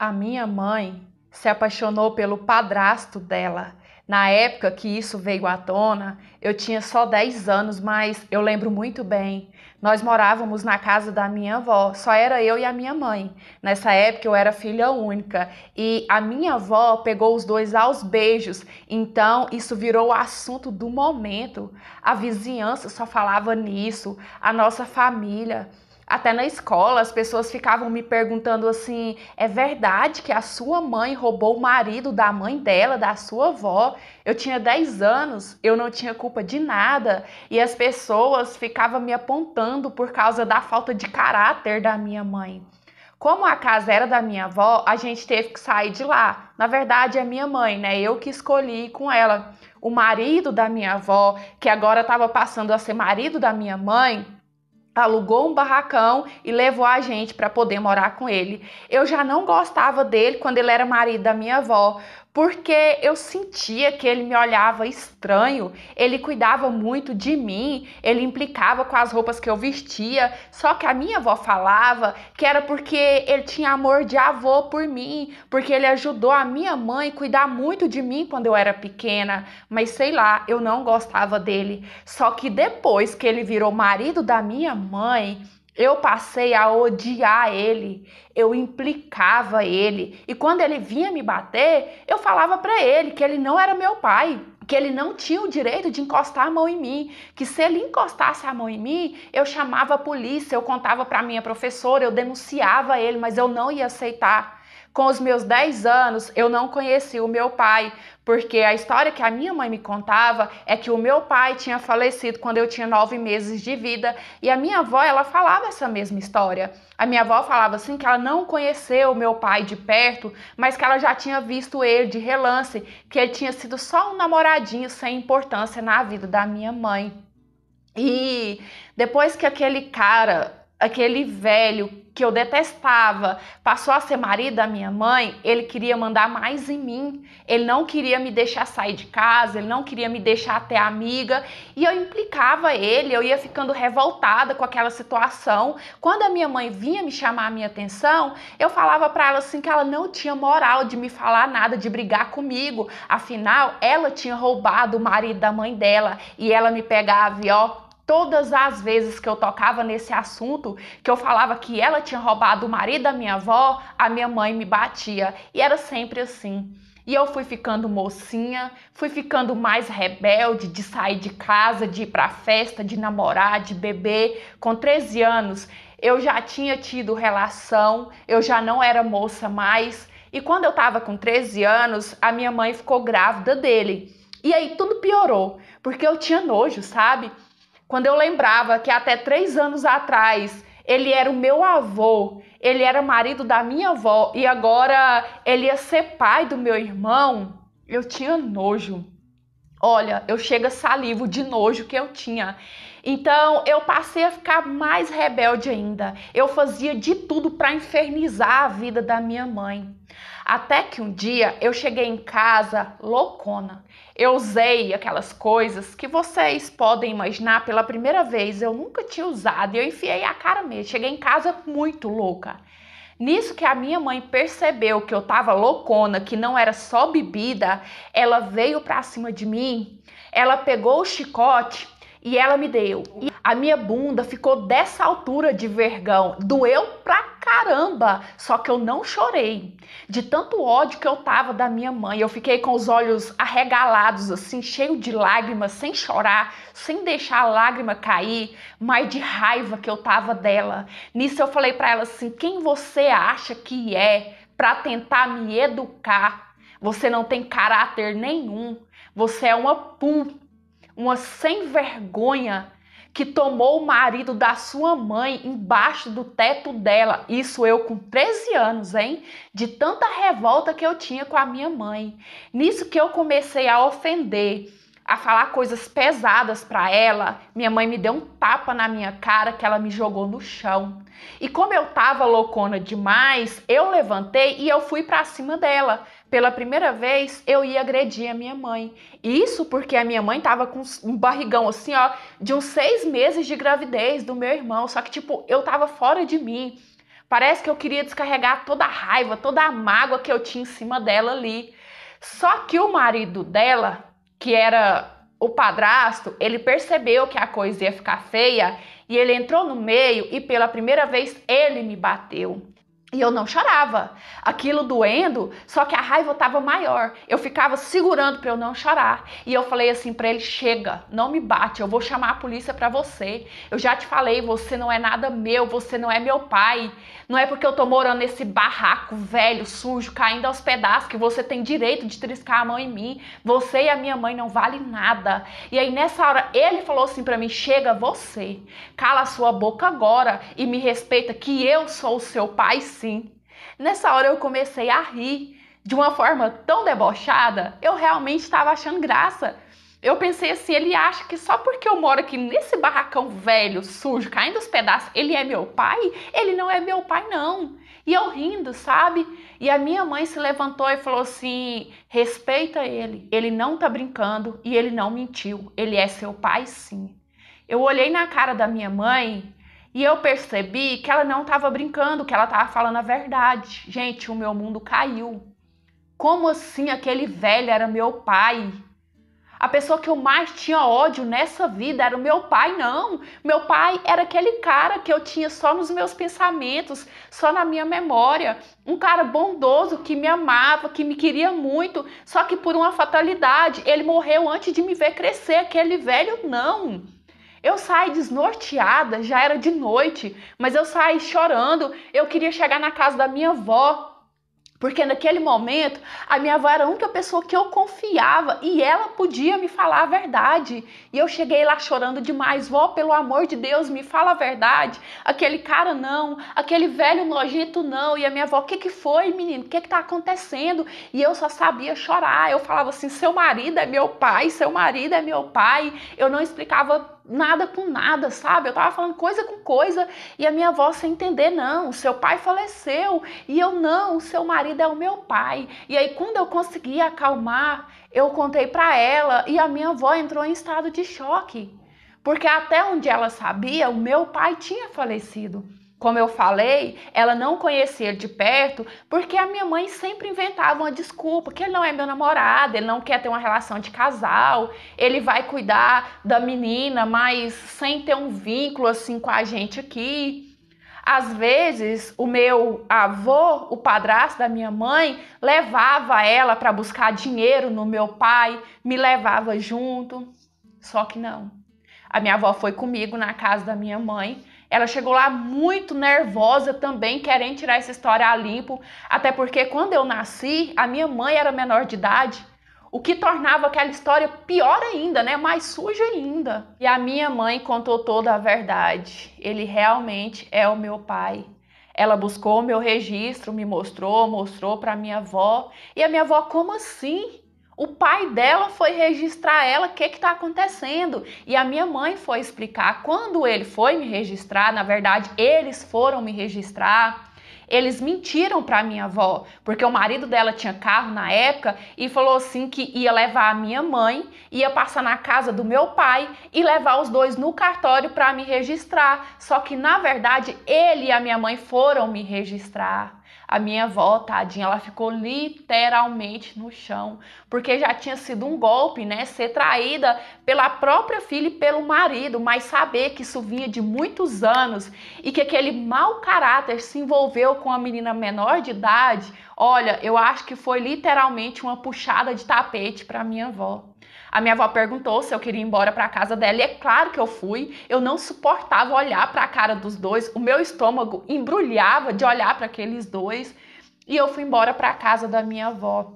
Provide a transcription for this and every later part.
A minha mãe se apaixonou pelo padrasto dela. Na época que isso veio à tona, eu tinha só 10 anos, mas eu lembro muito bem. Nós morávamos na casa da minha avó, só era eu e a minha mãe. Nessa época eu era filha única e a minha avó pegou os dois aos beijos, então isso virou o assunto do momento. A vizinhança só falava nisso, a nossa família. Até na escola, as pessoas ficavam me perguntando assim: é verdade que a sua mãe roubou o marido da mãe dela, da sua avó? Eu tinha 10 anos, eu não tinha culpa de nada. E as pessoas ficavam me apontando por causa da falta de caráter da minha mãe. Como a casa era da minha avó, a gente teve que sair de lá. Na verdade, é minha mãe, né? Eu que escolhi com ela. O marido da minha avó, que agora estava passando a ser marido da minha mãe, alugou um barracão e levou a gente para poder morar com ele. Eu já não gostava dele quando ele era marido da minha avó, porque eu sentia que ele me olhava estranho, ele cuidava muito de mim, ele implicava com as roupas que eu vestia, só que a minha avó falava que era porque ele tinha amor de avô por mim, porque ele ajudou a minha mãe cuidar muito de mim quando eu era pequena, mas sei lá, eu não gostava dele. Só que depois que ele virou marido da minha mãe, eu passei a odiar ele, eu implicava ele. E quando ele vinha me bater, eu falava para ele que ele não era meu pai, que ele não tinha o direito de encostar a mão em mim, que se ele encostasse a mão em mim, eu chamava a polícia, eu contava para minha professora, eu denunciava ele, mas eu não ia aceitar. Com os meus 10 anos, eu não conheci o meu pai, porque a história que a minha mãe me contava é que o meu pai tinha falecido quando eu tinha 9 meses de vida, e a minha avó, ela falava essa mesma história. A minha avó falava assim que ela não conheceu o meu pai de perto, mas que ela já tinha visto ele de relance, que ele tinha sido só um namoradinho sem importância na vida da minha mãe. E depois que aquele cara aquele velho que eu detestava passou a ser marido da minha mãe, ele queria mandar mais em mim. Ele não queria me deixar sair de casa, ele não queria me deixar até amiga. E eu implicava ele, eu ia ficando revoltada com aquela situação. Quando a minha mãe vinha me chamar a minha atenção, eu falava para ela assim que ela não tinha moral de me falar nada, de brigar comigo. Afinal, ela tinha roubado o marido da mãe dela e ela me pegava, e ó, todas as vezes que eu tocava nesse assunto, que eu falava que ela tinha roubado o marido da minha avó, a minha mãe me batia. E era sempre assim. E eu fui ficando mocinha, fui ficando mais rebelde de sair de casa, de ir pra festa, de namorar, de beber. Com 13 anos, eu já tinha tido relação, eu já não era moça mais. E quando eu tava com 13 anos, a minha mãe ficou grávida dele. E aí tudo piorou, porque eu tinha nojo, sabe? Quando eu lembrava que até três anos atrás ele era o meu avô, ele era marido da minha avó e agora ele ia ser pai do meu irmão, eu tinha nojo. Olha, eu chego a salivo de nojo que eu tinha. Então eu passei a ficar mais rebelde ainda. Eu fazia de tudo para infernizar a vida da minha mãe. Até que um dia eu cheguei em casa loucona. Eu usei aquelas coisas que vocês podem imaginar pela primeira vez, eu nunca tinha usado e eu enfiei a cara mesmo. Cheguei em casa muito louca. Nisso que a minha mãe percebeu que eu tava loucona, que não era só bebida, ela veio pra cima de mim, ela pegou o chicote e ela me deu. A minha bunda ficou dessa altura de vergão. Doeu pra caramba, só que eu não chorei. De tanto ódio que eu tava da minha mãe, eu fiquei com os olhos arregalados assim, cheio de lágrimas, sem chorar, sem deixar a lágrima cair, mas de raiva que eu tava dela. Nisso eu falei para ela assim: "Quem você acha que é para tentar me educar? Você não tem caráter nenhum. Você é uma pu, uma sem vergonha." que tomou o marido da sua mãe embaixo do teto dela. Isso eu com 13 anos, hein? De tanta revolta que eu tinha com a minha mãe. Nisso que eu comecei a ofender, a falar coisas pesadas para ela. Minha mãe me deu um tapa na minha cara que ela me jogou no chão. E como eu tava loucona demais, eu levantei e eu fui para cima dela pela primeira vez, eu ia agredir a minha mãe. Isso porque a minha mãe tava com um barrigão assim, ó, de uns seis meses de gravidez do meu irmão. Só que, tipo, eu tava fora de mim. Parece que eu queria descarregar toda a raiva, toda a mágoa que eu tinha em cima dela ali. Só que o marido dela, que era o padrasto, ele percebeu que a coisa ia ficar feia e ele entrou no meio e pela primeira vez ele me bateu. E eu não chorava. Aquilo doendo, só que a raiva estava maior. Eu ficava segurando para eu não chorar. E eu falei assim para ele: "Chega, não me bate, eu vou chamar a polícia para você. Eu já te falei, você não é nada meu, você não é meu pai. Não é porque eu tô morando nesse barraco velho, sujo, caindo aos pedaços que você tem direito de triscar a mão em mim. Você e a minha mãe não vale nada". E aí nessa hora ele falou assim para mim: "Chega você. Cala a sua boca agora e me respeita que eu sou o seu pai" sim. Nessa hora eu comecei a rir de uma forma tão debochada, eu realmente estava achando graça. Eu pensei assim, ele acha que só porque eu moro aqui nesse barracão velho, sujo, caindo os pedaços, ele é meu pai? Ele não é meu pai, não. E eu rindo, sabe? E a minha mãe se levantou e falou assim: respeita ele, ele não tá brincando e ele não mentiu, ele é seu pai, sim. Eu olhei na cara da minha mãe e eu percebi que ela não estava brincando, que ela estava falando a verdade. Gente, o meu mundo caiu. Como assim aquele velho era meu pai? A pessoa que eu mais tinha ódio nessa vida era o meu pai, não. Meu pai era aquele cara que eu tinha só nos meus pensamentos, só na minha memória. Um cara bondoso que me amava, que me queria muito, só que por uma fatalidade. Ele morreu antes de me ver crescer. Aquele velho, não. Eu saí desnorteada, já era de noite, mas eu saí chorando. Eu queria chegar na casa da minha avó, porque naquele momento a minha avó era a única pessoa que eu confiava e ela podia me falar a verdade. E eu cheguei lá chorando demais, vó, pelo amor de Deus, me fala a verdade. Aquele cara não, aquele velho nojento não. E a minha avó, o que, que foi, menino? O que, que tá acontecendo? E eu só sabia chorar. Eu falava assim: seu marido é meu pai, seu marido é meu pai. Eu não explicava nada com nada, sabe? Eu tava falando coisa com coisa e a minha avó sem entender, não, seu pai faleceu e eu não, seu marido é o meu pai. E aí quando eu consegui acalmar, eu contei para ela e a minha avó entrou em estado de choque. Porque até onde ela sabia, o meu pai tinha falecido como eu falei, ela não conhecia ele de perto, porque a minha mãe sempre inventava uma desculpa, que ele não é meu namorado, ele não quer ter uma relação de casal, ele vai cuidar da menina, mas sem ter um vínculo assim com a gente aqui. Às vezes, o meu avô, o padrasto da minha mãe, levava ela para buscar dinheiro no meu pai, me levava junto. Só que não. A minha avó foi comigo na casa da minha mãe ela chegou lá muito nervosa também, querendo tirar essa história a limpo, até porque quando eu nasci, a minha mãe era menor de idade, o que tornava aquela história pior ainda, né? Mais suja ainda. E a minha mãe contou toda a verdade. Ele realmente é o meu pai. Ela buscou o meu registro, me mostrou, mostrou para minha avó. E a minha avó, como assim? o pai dela foi registrar ela, o que está acontecendo? E a minha mãe foi explicar. Quando ele foi me registrar, na verdade, eles foram me registrar. Eles mentiram para minha avó, porque o marido dela tinha carro na época e falou assim que ia levar a minha mãe, ia passar na casa do meu pai e levar os dois no cartório para me registrar. Só que na verdade ele e a minha mãe foram me registrar. A minha avó, tadinha, ela ficou literalmente no chão, porque já tinha sido um golpe, né? Ser traída pela própria filha e pelo marido, mas saber que isso vinha de muitos anos e que aquele mau caráter se envolveu com a menina menor de idade, olha, eu acho que foi literalmente uma puxada de tapete para minha avó. A minha avó perguntou se eu queria ir embora para casa dela e é claro que eu fui. Eu não suportava olhar para a cara dos dois, o meu estômago embrulhava de olhar para aqueles dois e eu fui embora para casa da minha avó.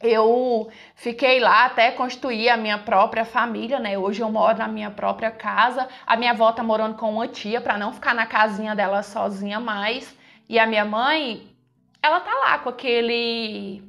Eu fiquei lá até constituir a minha própria família, né? Hoje eu moro na minha própria casa. A minha avó tá morando com uma tia para não ficar na casinha dela sozinha mais. E a minha mãe, ela tá lá com aquele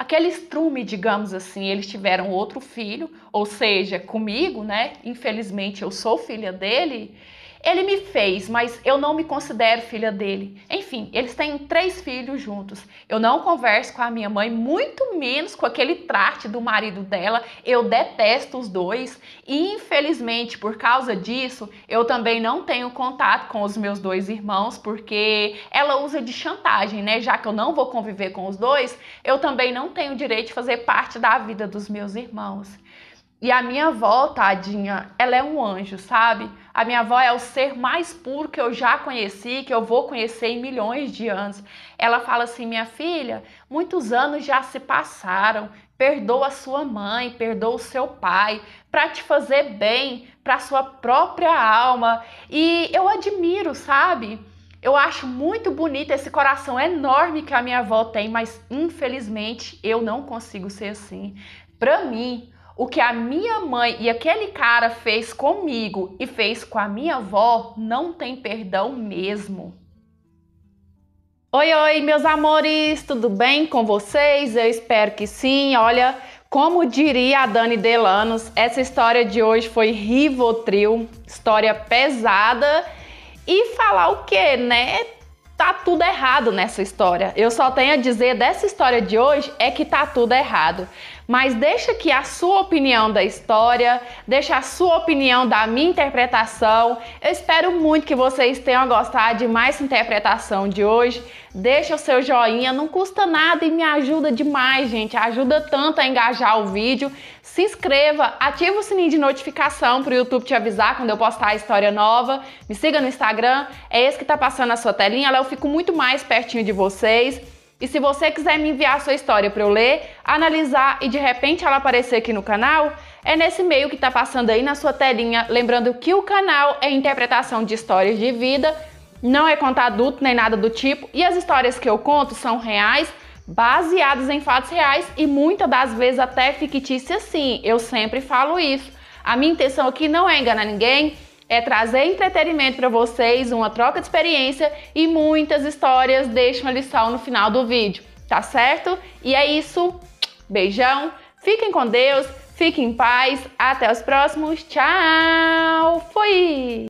Aquele estrume, digamos assim, eles tiveram outro filho, ou seja, comigo, né? Infelizmente eu sou filha dele. Ele me fez, mas eu não me considero filha dele. Enfim, eles têm três filhos juntos. Eu não converso com a minha mãe, muito menos com aquele trate do marido dela. Eu detesto os dois e, infelizmente, por causa disso, eu também não tenho contato com os meus dois irmãos, porque ela usa de chantagem, né? Já que eu não vou conviver com os dois, eu também não tenho direito de fazer parte da vida dos meus irmãos. E a minha avó, tadinha, ela é um anjo, sabe? A minha avó é o ser mais puro que eu já conheci, que eu vou conhecer em milhões de anos. Ela fala assim: minha filha, muitos anos já se passaram, perdoa sua mãe, perdoa o seu pai, para te fazer bem, para sua própria alma. E eu admiro, sabe? Eu acho muito bonito esse coração enorme que a minha avó tem, mas infelizmente eu não consigo ser assim. Para mim, o que a minha mãe e aquele cara fez comigo e fez com a minha avó não tem perdão mesmo. Oi, oi, meus amores, tudo bem com vocês? Eu espero que sim. Olha, como diria a Dani Delanos, essa história de hoje foi Rivotril, história pesada. E falar o que, né? Tá tudo errado nessa história. Eu só tenho a dizer dessa história de hoje é que tá tudo errado mas deixa aqui a sua opinião da história, deixa a sua opinião da minha interpretação. Eu espero muito que vocês tenham gostado de mais interpretação de hoje. Deixa o seu joinha, não custa nada e me ajuda demais, gente. Ajuda tanto a engajar o vídeo. Se inscreva, ativa o sininho de notificação para o YouTube te avisar quando eu postar a história nova. Me siga no Instagram, é esse que está passando na sua telinha, lá eu fico muito mais pertinho de vocês. E se você quiser me enviar sua história para eu ler, analisar e de repente ela aparecer aqui no canal, é nesse e-mail que está passando aí na sua telinha. Lembrando que o canal é interpretação de histórias de vida, não é contar adulto nem nada do tipo, e as histórias que eu conto são reais, baseadas em fatos reais e muitas das vezes até fictícias sim. Eu sempre falo isso. A minha intenção aqui não é enganar ninguém, é trazer entretenimento para vocês, uma troca de experiência e muitas histórias. Deixa uma lição no final do vídeo, tá certo? E é isso. Beijão, fiquem com Deus, fiquem em paz. Até os próximos. Tchau! Fui!